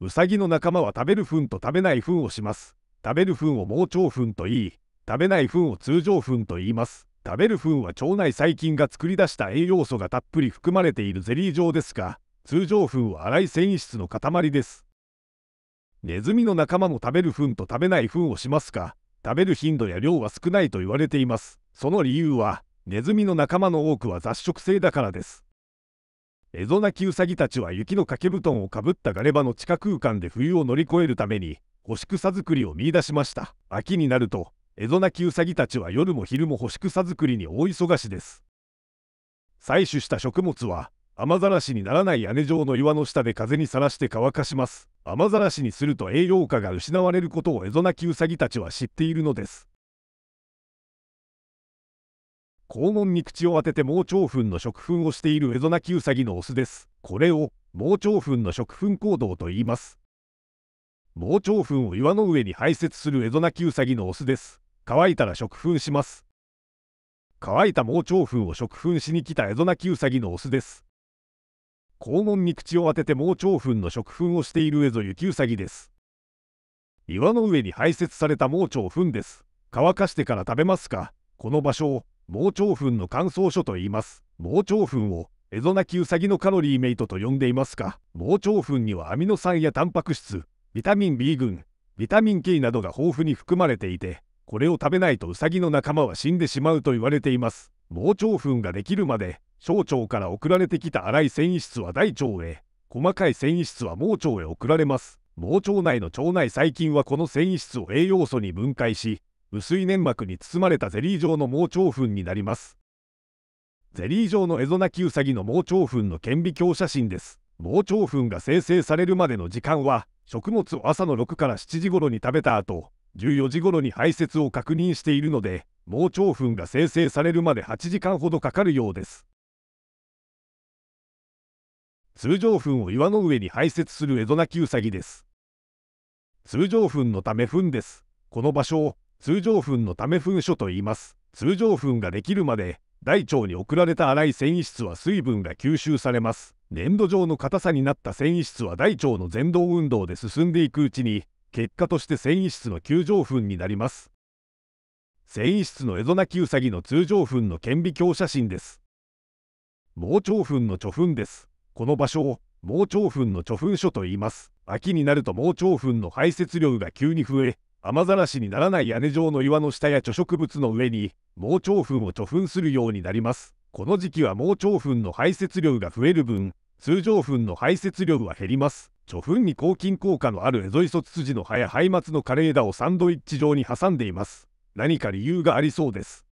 ウサギの仲間は食べる糞と食べない糞をします。食べる糞を盲腸糞と言い、食べない糞を通常糞と言います。食べる糞は腸内細菌が作り出した栄養素がたっぷり含まれているゼリー状ですが、通常糞は粗い繊維質の塊です。ネズミの仲間も食べる糞と食べない糞をしますが、食べる頻度や量は少ないと言われています。その理由は、ネズミの仲間の多くは雑食性だからです。エゾナキウサギたちは雪の掛け布団をかぶったガレバの地下空間で冬を乗り越えるために干し草作りを見出しました秋になるとエゾナキウサギたちは夜も昼も干し草作りに大忙しです採取した食物は雨ざらしにならない屋根状の岩の下で風にさらして乾かします雨ざらしにすると栄養価が失われることをエゾナキウサギたちは知っているのです肛門に口を当てて盲腸粉の食粉をしているエゾナキウサギのオスです。これを盲腸粉の食粉行動と言います。盲腸粉を岩の上に排泄するエゾナキウサギのオスです。乾いたら食粉します。乾いた盲腸粉を食粉しに来たエゾナキウサギのオスです。肛門に口を当てて盲腸粉の食粉をしているエゾユキウサギです。岩の上に排泄された盲腸粉です。乾かしてから食べますかこの場所を盲腸粉の乾燥書と言います。盲腸粉をエゾナキウサギのカロリーメイトと呼んでいますが、盲腸粉にはアミノ酸やタンパク質、ビタミン B 群、ビタミン K などが豊富に含まれていて、これを食べないとウサギの仲間は死んでしまうと言われています。盲腸粉ができるまで、小腸から送られてきた粗い繊維質は大腸へ、細かい繊維質は盲腸へ送られます。盲腸内の腸内細菌はこの繊維質を栄養素に分解し、薄い粘膜に包まれたゼリー状の盲腸粉になります。ゼリー状のエゾナキウサギの盲腸粉の顕微鏡写真です。盲腸粉が生成されるまでの時間は、食物を朝の6から7時頃に食べた後、14時頃に排泄を確認しているので、盲腸粉が生成されるまで8時間ほどかかるようです。通常粉を岩の上に排泄するエゾナキウサギです。通常粉のため粉です。この場所を通常墳のため噴書と言います。通常墳ができるまで、大腸に送られた粗い繊維質は水分が吸収されます。粘土状の硬さになった繊維質は大腸の前動運動で進んでいくうちに、結果として繊維質の急上墳になります。繊維質のエゾナキウサギの通常墳の顕微鏡写真です。盲腸墳の貯粉です。この場所を盲腸墳の貯粉所と言います。秋になると盲腸粉の排泄量が急に増え、雨ざらしにならない屋根状の岩の下や貯植物の上に盲腸粉を貯粉するようになります。この時期は盲腸粉の排泄量が増える分、通常粉の排泄量は減ります。貯粉に抗菌効果のあるエゾイソツツジの葉やハ松の枯れ枝をサンドイッチ状に挟んでいます。何か理由がありそうです。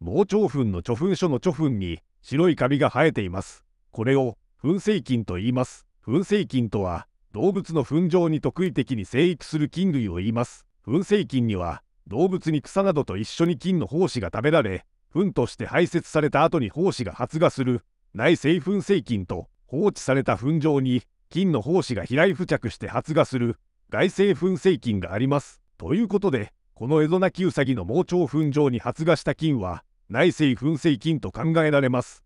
盲腸粉の貯粉所の貯粉に白いカビが生えています。これを粉製菌と言います。粉製菌とは動物の糞状に特異的に生育する菌類を言います。糞生菌には、動物に草などと一緒に菌の胞子が食べられ、糞として排泄された後に胞子が発芽する内製粉製菌と放置された糞状に菌の胞子が飛来付着して発芽する外製粉製菌があります。ということで、このエゾナキウサギの盲腸糞状に発芽した菌は内製粉製菌と考えられます。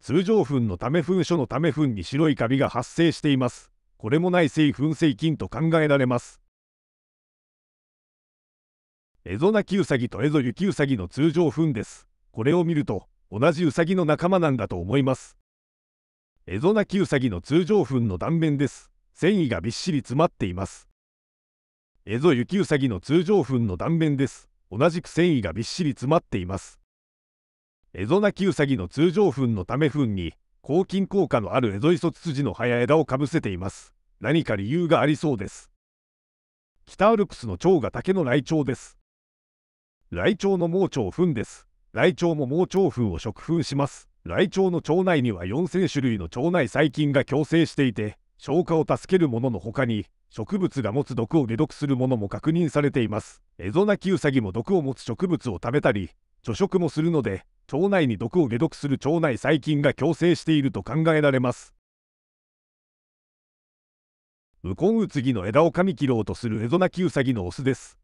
通常糞のため糞所のため糞に白いカビが発生しています。これもない性粉性菌と考えられます。エゾナキウサギとエゾユキウサギの通常糞です。これを見ると、同じウサギの仲間なんだと思います。エゾナキウサギの通常糞の断面です。繊維がびっしり詰まっています。エゾユキウサギの通常糞の断面です。同じく繊維がびっしり詰まっています。エゾナキウサギの通常糞のため糞に、抗菌効果のあるエゾイソツツジの葉や枝をかぶせています。何か理由がありそうです。北アルプスの蝶が竹の雷鳥です。雷鳥の盲腸糞です。雷鳥も盲腸糞を食糞します。雷鳥の腸内には4000種類の腸内細菌が共生していて、消化を助けるものの他に、植物が持つ毒を解毒するものも確認されています。エゾナキウサギも毒を持つ植物を食べたり、除食もするので、腸内に毒を解毒する腸内細菌が共生していると考えられます。ウコンウツギの枝を噛み切ろうとするエゾナキウサギのオスです。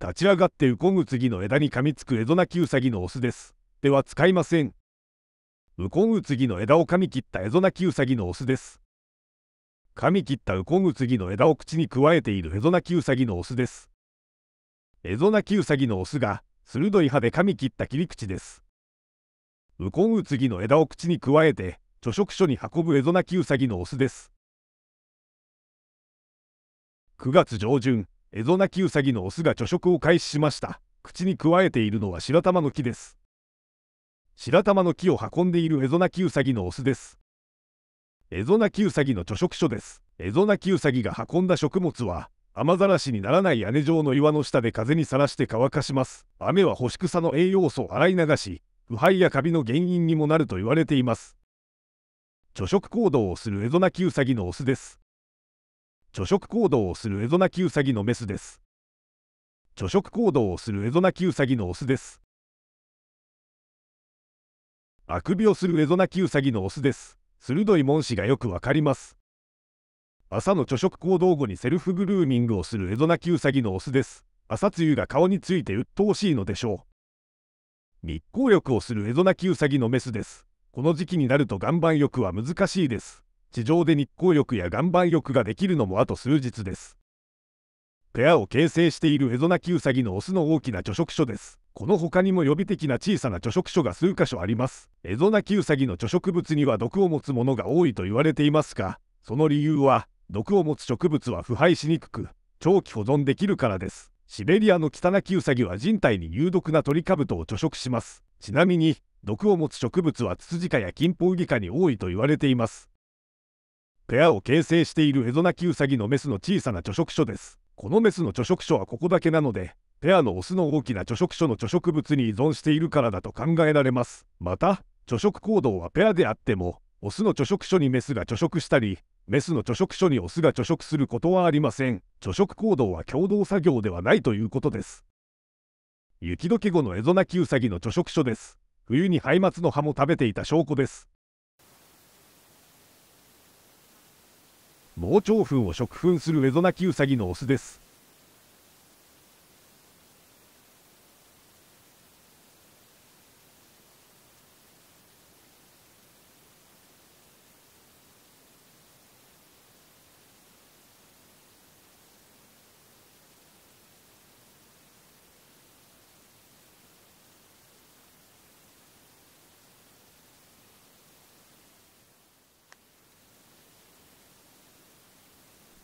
立ち上がってウコンウツギの枝に噛みつくエゾナキウサギのオスです。では使いません。ウコンウツギの枝を噛み切ったエゾナキウサギのオスです。噛み切ったウコンウツギの枝を口にくわえているエゾナキウサギのオスです。エゾナキウサギのオスが鋭い歯で噛み切った切り口です。ウコンウツギの枝を口にくわえて著職所に運ぶエゾナキウサギのオスです。9月上旬エゾナキウサギのオスが貯食を開始しました口にくわえているのは白玉の木です白玉の木を運んでいるエゾナキウサギのオスですエゾナキウサギの貯食所ですエゾナキウサギが運んだ食物は雨ざらしにならない屋根状の岩の下で風にさらして乾かします雨は干し草の栄養素を洗い流し腐敗やカビの原因にもなると言われています貯食行動をするエゾナキウサギのオスです除食行動をするエゾナキウサギのメスです除食行動をするエゾナキウサギのオスですあくびをするエゾナキウサギのオスです鋭い紋子がよくわかります朝の著食行動後にセルフグルーミングをするエゾナキウサギのオスです朝露が顔について鬱陶しいのでしょう日光浴をするエゾナキウサギのメスですこの時期になると岩盤浴は難しいです地上で日光浴や岩盤浴ができるのもあと数日です。ペアを形成しているエゾナキウサギのオスの大きな貯食所です。この他にも予備的な小さな貯食所が数箇所あります。エゾナキウサギの貯植物には毒を持つものが多いと言われていますが、その理由は、毒を持つ植物は腐敗しにくく、長期保存できるからです。シベリアのキタナキウサギは人体に有毒なトリカブトを貯食します。ちなみに、毒を持つ植物はツツジ科やキンポウギカに多いと言われています。ペアを形成しているエゾナキウサギのメスの小さな貯食所です。このメスの貯食所はここだけなので、ペアのオスの大きな貯食所の貯食物に依存しているからだと考えられます。また、貯食行動はペアであっても、オスの貯食所にメスが貯食したり、メスの貯食所にオスが貯食することはありません。貯食行動は共同作業ではないということです。雪解け後のエゾナキウサギの貯食所です。冬にハイマツの葉も食べていた証拠です。盲腸粉を食粉するエゾナキウサギのオスです。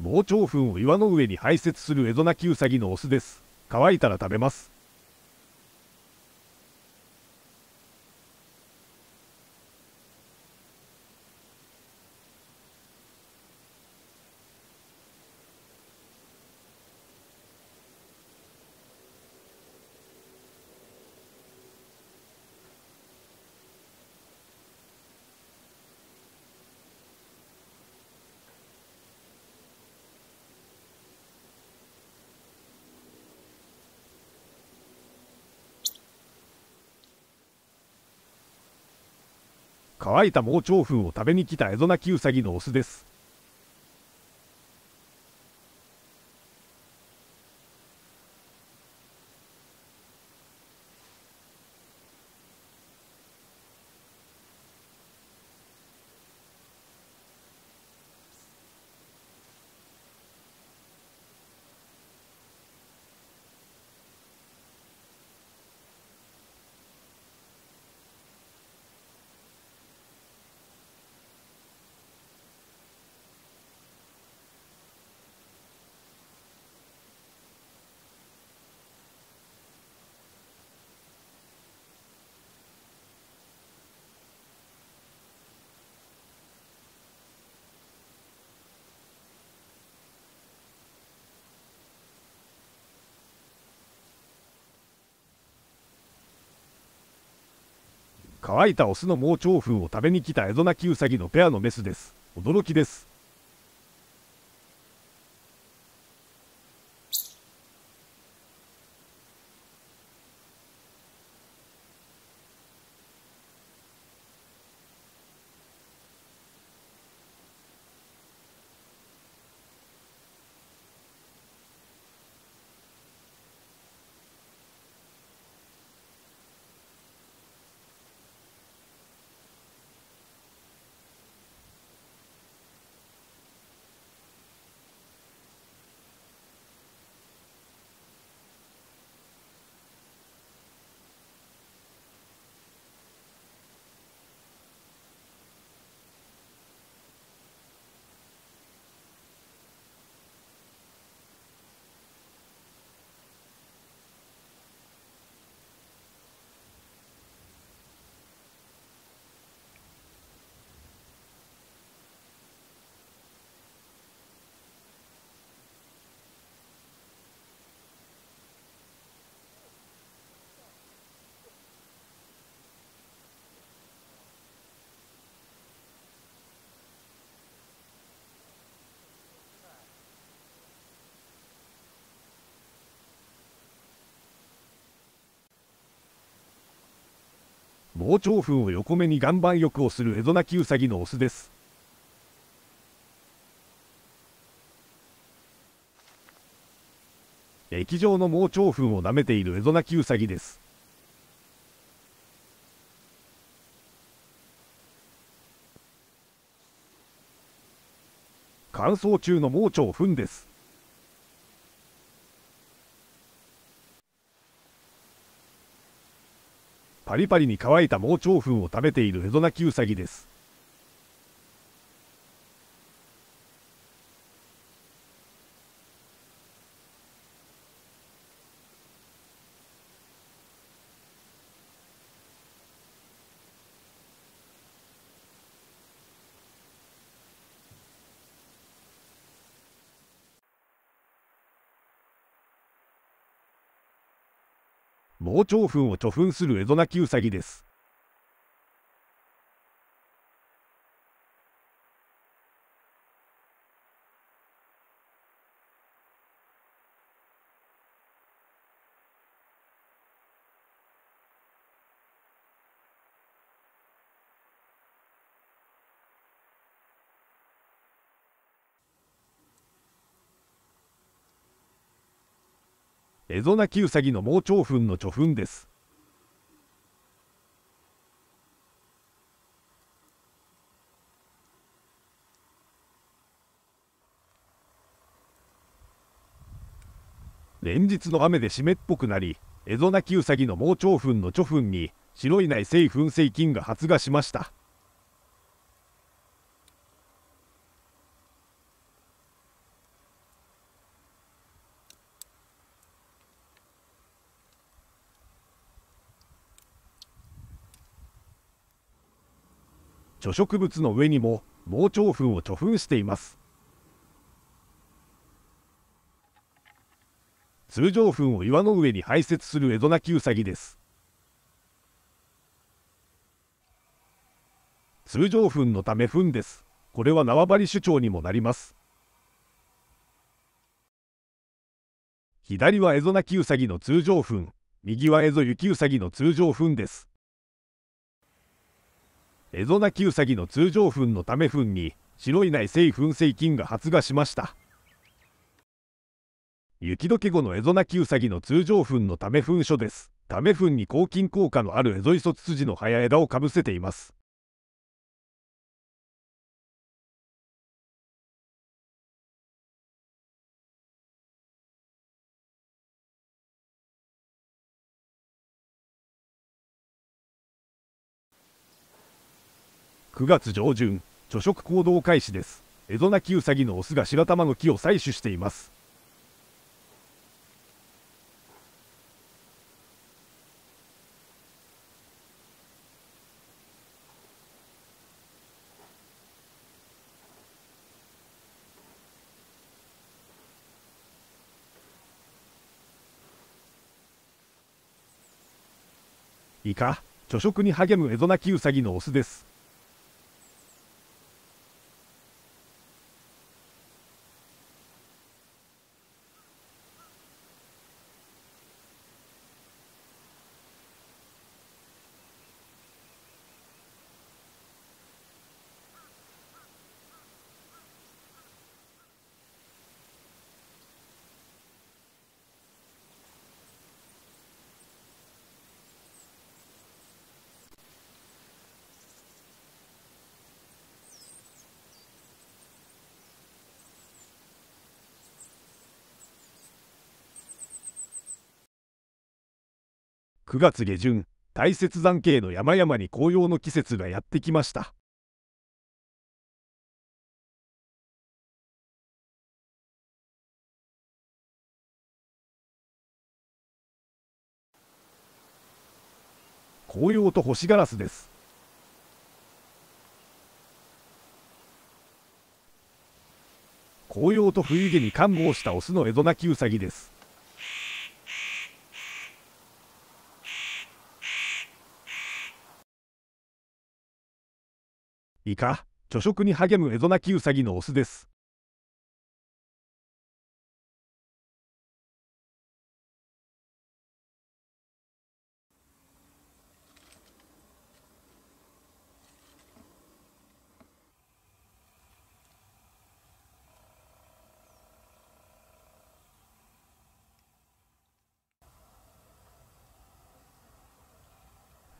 膨張粉を岩の上に排泄するエゾナキウサギのオスです。乾いたら食べます。乾いた盲腸糞を食べに来たエゾナキウサギのオスです乾いたオスの盲腸粉を食べに来たエゾナキウサギのペアのメスです。驚きです。膨張風を横目に岩盤浴をするエゾナキウサギのオスです。液状の盲腸粉を舐めているエゾナキウサギです。乾燥中の盲腸粉です。パリパリに乾いた盲腸粉を食べているヘドナキウサギです。盲腸粉を貯粉するエゾナキウサギです。エゾナキウサギの盲腸粉の貯粉です。連日の雨で湿っぽくなり、エゾナキウサギの盲腸粉の貯粉に白い内製粉製菌が発芽しました。除植物の上にも盲腸粉を貯粉しています通常粉を岩の上に排泄するエゾナキウサギです通常粉のため糞ですこれは縄張り主張にもなります左はエゾナキウサギの通常糞右はエゾユキウサギの通常糞ですエゾナキウサギの通常糞のため糞に白いな内製粉製菌が発芽しました雪解け後のエゾナキウサギの通常糞のため糞所ですため糞に抗菌効果のあるエゾイソツツジの葉や枝をかぶせています9月上旬、貯食行動開始です。エゾナキウサギのオスが白玉の木を採取しています。イカ、貯食に励むエゾナキウサギのオスです。9月下旬大雪山系の山々に紅葉の季節がやってきました紅葉と星ガラスです紅葉と冬毛に看護をしたオスのエゾナキウサギですいか、著食に励むエゾナキウサギのオスです。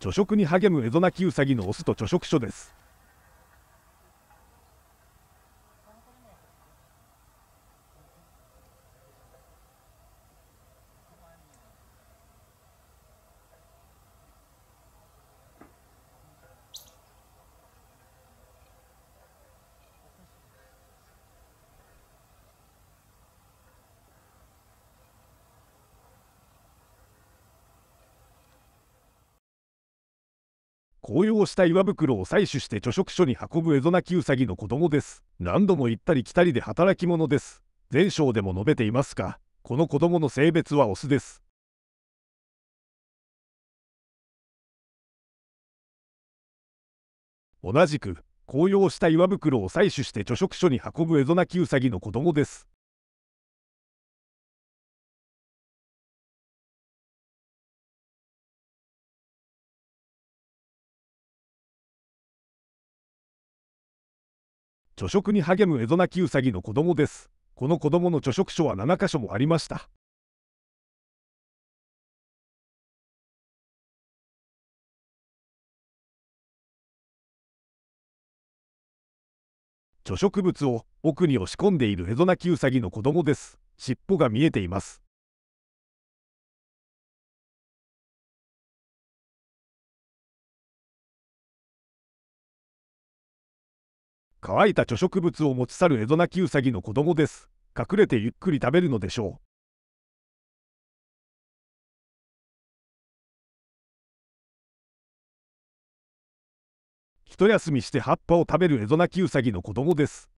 著食に励むエゾナキウサギのオスと著食所です。紅葉した岩袋を採取して著職所に運ぶエゾナキウサギの子供です。何度も行ったり来たりで働き者です。前章でも述べていますが、この子供の性別はオスです。同じく、紅葉した岩袋を採取して著職所に運ぶエゾナキウサギの子供です。著食に励むエゾナキウサギの子供です。この子供の著食書は7箇所もありました。著植物を奥に押し込んでいるエゾナキウサギの子供です。尻尾が見えています。乾いた著植物を持ち去るエゾナキウサギの子供です。隠れてゆっくり食べるのでしょう。一休みして葉っぱを食べるエゾナキウサギの子供です。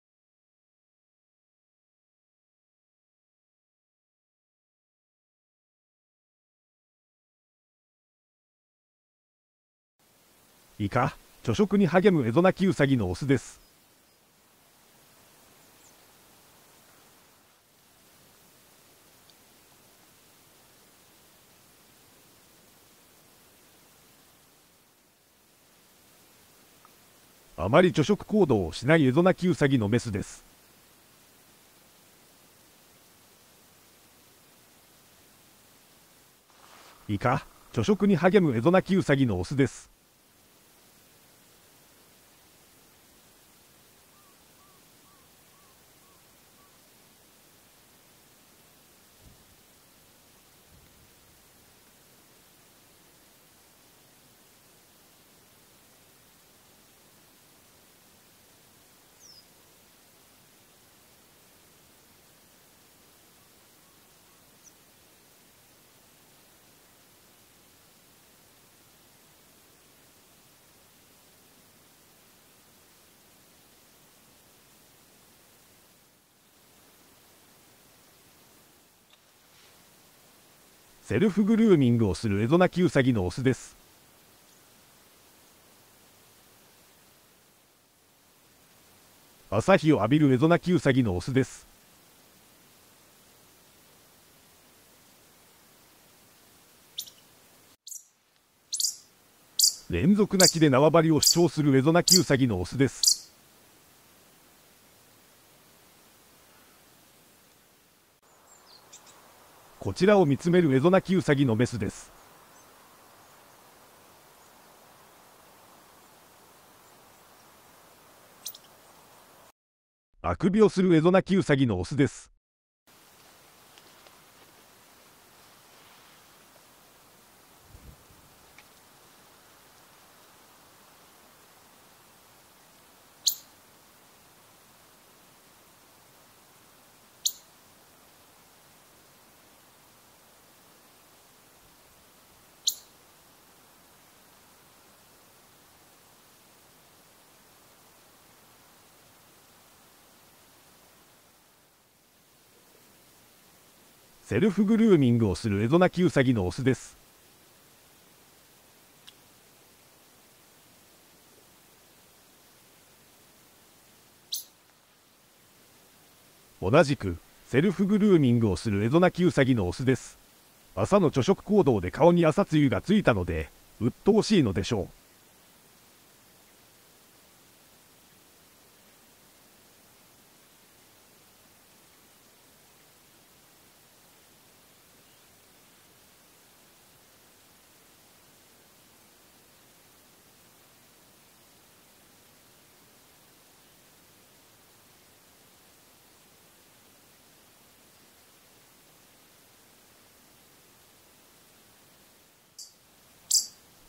いか、貯食に励むエゾナキウサギのオスです。あまり除食行動をしないエゾナキウサギのメスです。イカ、除食に励むエゾナキウサギのオスです。セルフグルーミングをするエゾナキウサギのオスです。朝日を浴びるエゾナキウサギのオスです。連続鳴きで縄張りを主張するエゾナキウサギのオスです。こちらを見つめるエゾナキウサギのメスですあくびをするエゾナキウサギのオスですセルフグルーミングをするエゾナキウサギのオスです。同じくセルフグルーミングをするエゾナキウサギのオスです。朝の著食行動で顔に朝露がついたので、鬱陶しいのでしょう。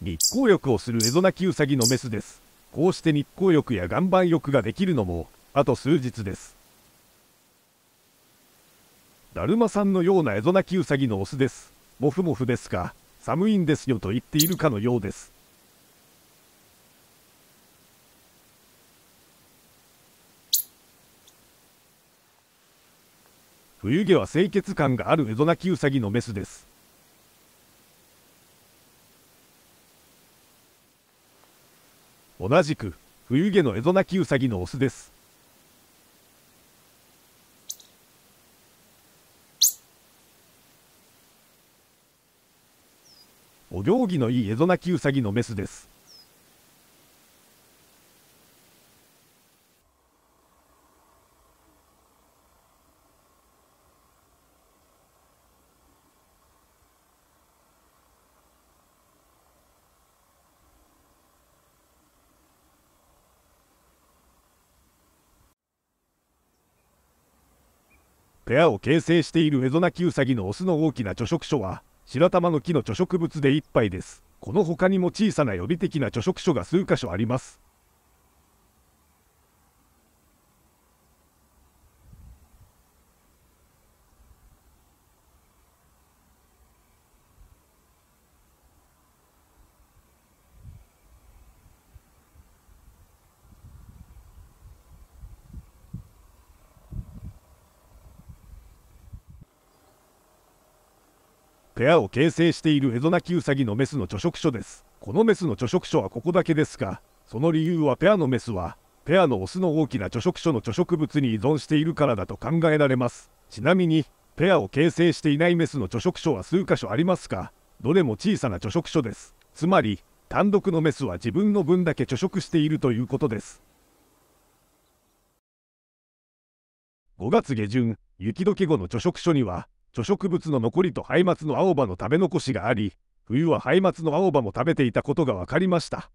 日光浴をするエゾナキウサギのメスです。こうして日光浴や岩盤浴ができるのも、あと数日です。だるまさんのようなエゾナキウサギのオスです。もふもふですが、寒いんですよと言っているかのようです。冬毛は清潔感があるエゾナキウサギのメスです。同じく冬毛のエゾナキウサギのオスです。お行儀のいいエゾナキウサギのメスです。ペアを形成しているエゾナキウサギのオスの大きな除食所は白玉の木の除植物で1杯ですこの他にも小さな予備的な除食所が数箇所ありますペアを形成しているエゾナキウサギのメスの除色所です。このメスの除色所はここだけですが、その理由はペアのメスは、ペアのオスの大きな除色所の除植物に依存しているからだと考えられます。ちなみに、ペアを形成していないメスの除色所は数箇所ありますが、どれも小さな除色所です。つまり、単独のメスは自分の分だけ除色しているということです。5月下旬、雪解け後の除色所には、貯植物の残りとハイマツの青葉の食べ残しがあり冬はハイマツの青葉も食べていたことが分かりました